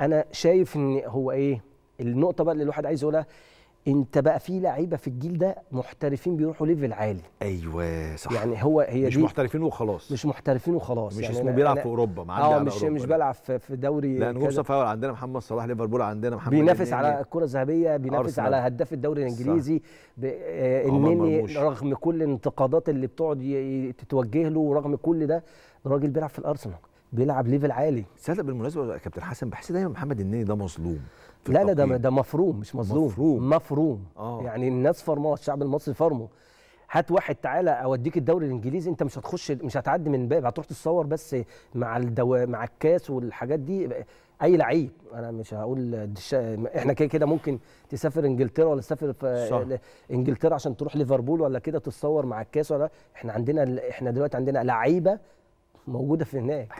انا شايف ان هو ايه النقطه بقى اللي الواحد عايز يقولها انت بقى في لعيبه في الجيل ده محترفين بيروحوا ليفل عالي ايوه صح يعني هو هي مش دي محترفين وخلاص مش محترفين وخلاص مش يعني اسمه بيلعب في اوروبا معدي اه مش أوروبا مش بلعب في دوري لا نجوم صف اول عندنا محمد صلاح ليفربول عندنا محمد بينافس على الكره الذهبيه بينافس على هداف الدوري الانجليزي آه النني رغم كل الانتقادات اللي بتقعد تتوجه له ورغم كل ده الراجل بيلعب في الارسنال بيلعب ليفل عالي ساده بالمناسبه يا كابتن حسن بحس دايما محمد النني ده مظلوم لا لا ده ده مفروم مش مظلوم مفروم مفروم آه. يعني الناس فرموا الشعب المصري فرمه هات واحد تعالى اوديك الدوري الانجليزي انت مش هتخش مش هتعدي من باب هتروح تتصور بس مع الدو... مع الكاس والحاجات دي اي لعيب انا مش هقول دش... احنا كده كده ممكن تسافر انجلترا ولا تسافر في انجلترا عشان تروح ليفربول ولا كده تتصور مع الكاس ولا احنا عندنا احنا دلوقتي عندنا لعيبه موجوده في هناك